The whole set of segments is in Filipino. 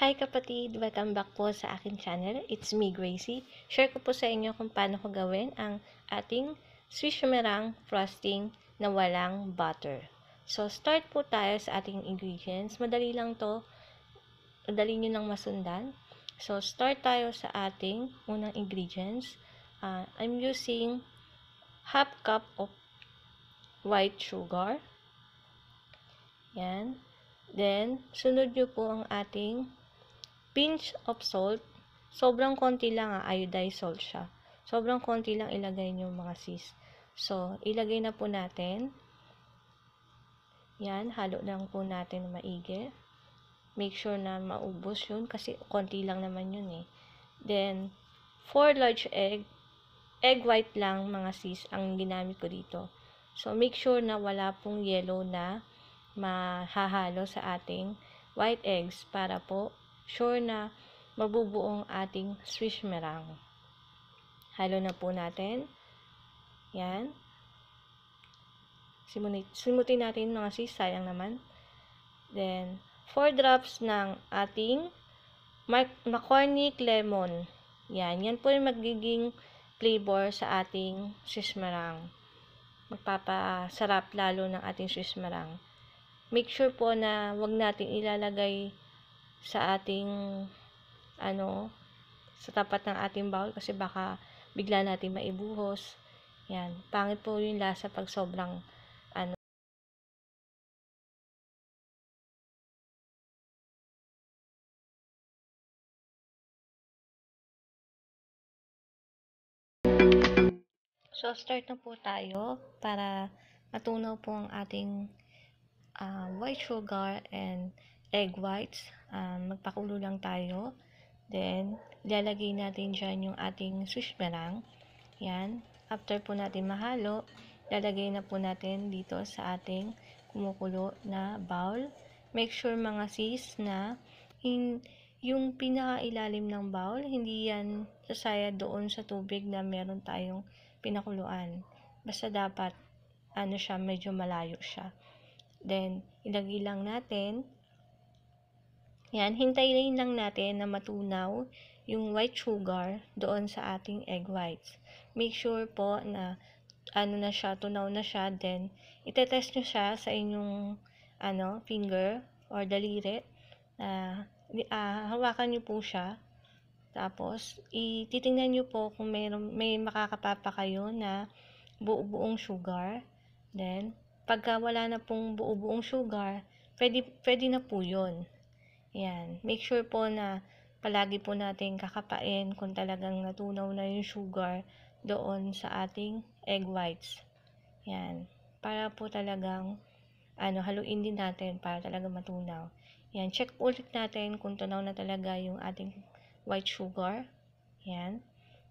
Hi kapatid! Welcome back po sa akin channel. It's me, Gracie. Share ko po sa inyo kung paano ko gawin ang ating Swiss Merang frosting na walang butter. So, start po tayo sa ating ingredients. Madali lang to. Madali nyo lang masundan. So, start tayo sa ating unang ingredients. Uh, I'm using half cup of white sugar. Yan. Then, sunod nyo po ang ating pinch of salt, sobrang konti lang ah, iodized salt siya. Sobrang konti lang ilagay niyo mga sis. So, ilagay na po natin. Yan, halo lang po natin maigi. Make sure na maubos yun kasi konti lang naman yun eh. Then, 4 large egg. Egg white lang mga sis ang ginamit ko dito. So, make sure na wala pong yellow na mahahalo sa ating white eggs para po sure na mabubuong ating swish meringue. Halo na po natin. Yan. Simutin, simutin natin mga sis, sayang naman. Then, 4 drops ng ating McCormick lemon. Yan, yan po yung magiging flavor sa ating swish meringue. Magpapasarap lalo ng ating swish meringue. Make sure po na wag natin ilalagay sa ating ano sa tapat ng ating bawal kasi baka bigla natin maibuhos. Yan, pangit po yung lasa pag sobrang ano So, start na po tayo para matunaw po ang ating uh, white sugar and egg whites. Um, magpakulo lang tayo. Then, ilalagay natin dyan yung ating swish merang. Yan. After po natin mahalo, ilalagay na po natin dito sa ating kumukulo na bowl. Make sure mga sis na in, yung pinakailalim ng bowl, hindi yan sasaya doon sa tubig na meron tayong pinakuluan. Basta dapat ano siya, medyo malayo siya. Then, ilagay lang natin yan, hintayin lang natin na matunaw yung white sugar doon sa ating egg whites. Make sure po na ano na siya, tunaw na siya, then itetest nyo siya sa inyong ano, finger or daliri. Uh, uh, hawakan nyo po siya. Tapos, ititingnan nyo po kung may, may makakapapa kayo na buo-buong sugar. Then, pagka wala na pong buo-buong sugar, pwede, pwede na po yun. Yan. Make sure po na palagi po natin kakapain kung talagang natunaw na yung sugar doon sa ating egg whites. Yan. Para po talagang ano, haluin din natin para talaga matunaw. Yan. Check ulit natin kung tunaw na talaga yung ating white sugar. Yan.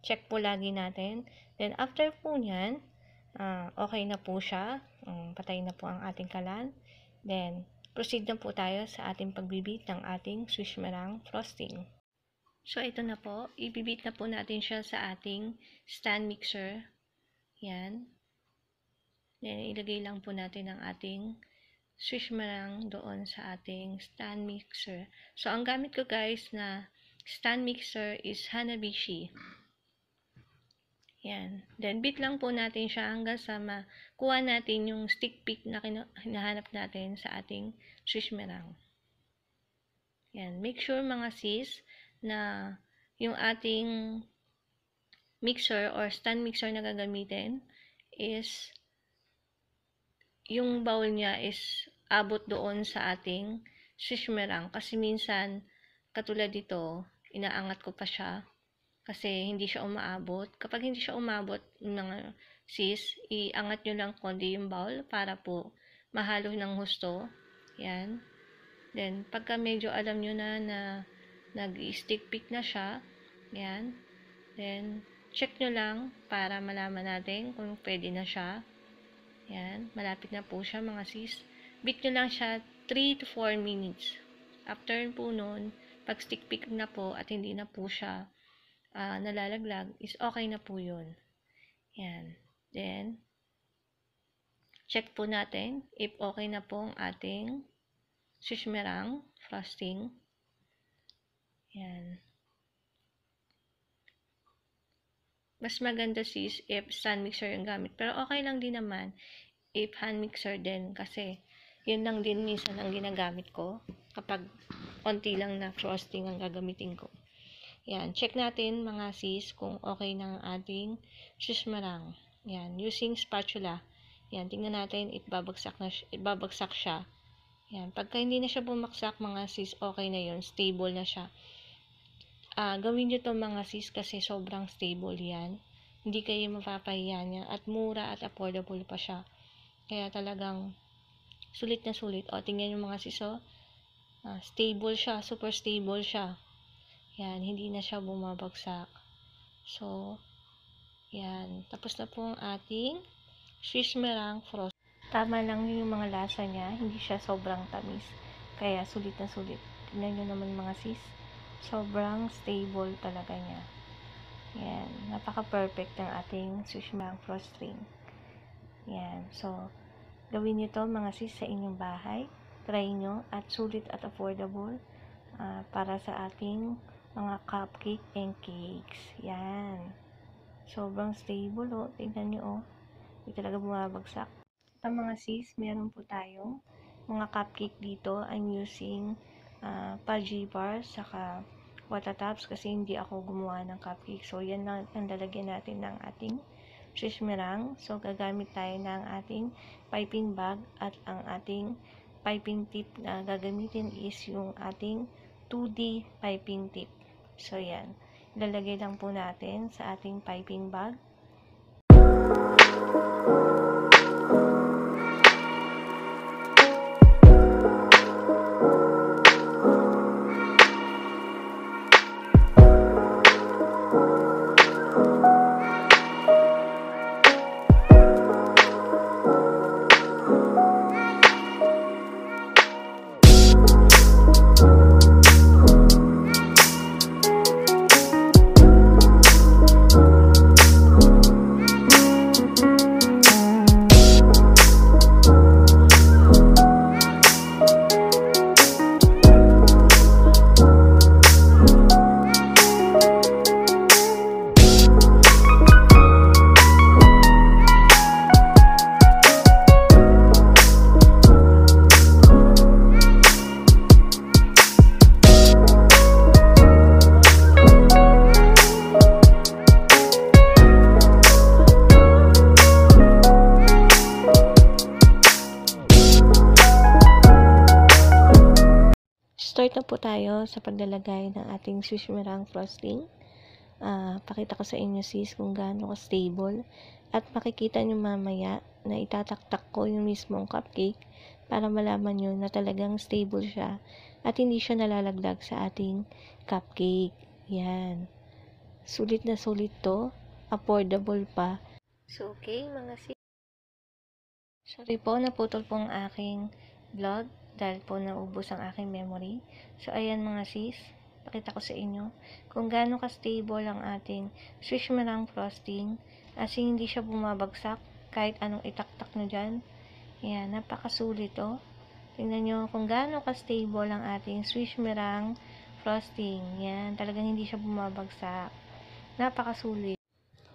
Check po lagi natin. Then, after po niyan, uh, okay na po siya. Um, patay na po ang ating kalan. Then, Proceed na po tayo sa ating pagbibit ng ating Swiss meringue frosting. So, ito na po. Ibibit na po natin siya sa ating stand mixer. Yan. Then, ilagay lang po natin ang ating Swiss meringue doon sa ating stand mixer. So, ang gamit ko guys na stand mixer is Hanabishi. Yan. Then, beat lang po natin siya hanggang sa makuha natin yung stick peak na hinahanap natin sa ating shish merang. Yan. Make sure mga sis na yung ating mixer or stand mixer na gagamitin is yung bowl niya is abot doon sa ating shish merang. Kasi minsan, katulad dito, inaangat ko pa siya kasi hindi siya umaabot. Kapag hindi siya umabot, mga sis, iangat nyo lang konti yung bowl para po mahalo ng husto. Yan. Then, pagka medyo alam nyo na na nag-stick pick na siya, yan. Then, check nyo lang para malaman natin kung pwede na siya. Yan. Malapit na po siya mga sis. Bake nyo lang siya 3 to 4 minutes. After po noon, pag stick pick na po at hindi na po siya uh, nalalaglag, is okay na po yun. Yan. Then, check po natin if okay na po ang ating sishmerang frosting. Yan. Mas maganda sis if stand mixer yung gamit. Pero okay lang din naman if hand mixer din kasi yun lang din minsan ang ginagamit ko kapag konti lang na frosting ang gagamitin ko. Yan, check natin mga sis kung okay na ating sismarang. Yan, using spatula. Yan, tingnan natin if babagsak, na, if babagsak siya. Yan, pagka hindi na siya bumagsak mga sis, okay na yon stable na siya. Uh, gawin nyo to mga sis kasi sobrang stable yan. Hindi kayo mapapahiya niya at mura at affordable pa siya. Kaya talagang sulit na sulit. O, tingnan nyo mga sis, oh. Uh, stable siya, super stable siya. Yan, hindi na siya bumabagsak. So, yan. Tapos na po ang ating Swiss meringue frost. Tama lang yung mga lasa niya. Hindi siya sobrang tamis. Kaya sulit na sulit. Tingnan nyo naman mga sis. Sobrang stable talaga niya. Yan. Napaka-perfect ng ating Swiss meringue frost ring. Yan. So, gawin nyo to mga sis sa inyong bahay. Try nyo at sulit at affordable uh, para sa ating mga cupcake and cakes. Yan. Sobrang stable, oh. Tingnan nyo, oh. Hindi talaga bumabagsak. At ang mga sis, meron po tayong mga cupcake dito. I'm using uh, pudgy bars, saka water tops kasi hindi ako gumawa ng cupcake. So, yan lang ang lalagyan natin ng ating shishmirang. So, gagamit tayo ng ating piping bag at ang ating piping tip na gagamitin is yung ating 2D piping tip. So, yan. Ilalagay lang po natin sa ating piping bag. Thank you. tayo sa paglalagay ng ating Swiss meringue frosting. Uh, pakita ko sa inyo sis kung gaano ka stable. At makikita nyo mamaya na itataktak ko yung mismong cupcake para malaman nyo na talagang stable siya at hindi siya nalalaglag sa ating cupcake. Yan. Sulit na sulit to. Affordable pa. So, okay mga sis. Sorry po, naputol po ang aking vlog dahil po naubos ang aking memory. So, ayan mga sis, pakita ko sa inyo kung gaano ka-stable ang ating swishmarang frosting as in, hindi siya bumabagsak kahit anong itaktak nyo dyan. Ayan, napakasulit o. Oh. Tingnan nyo kung gaano ka-stable ang ating swishmarang frosting. Yan, talagang hindi siya bumabagsak. Napakasulit.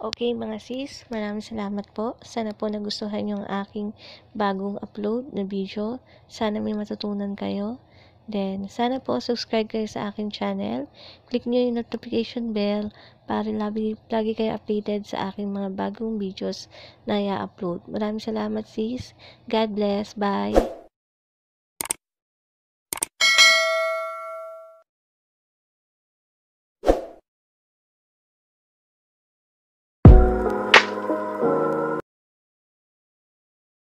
Okay mga sis, maraming salamat po. Sana po nagustuhan yung aking bagong upload na video. Sana may matutunan kayo. Then, sana po subscribe kayo sa aking channel. Click nyo yung notification bell para lagi, lagi kayo updated sa aking mga bagong videos na i-upload. Maraming salamat sis. God bless. Bye.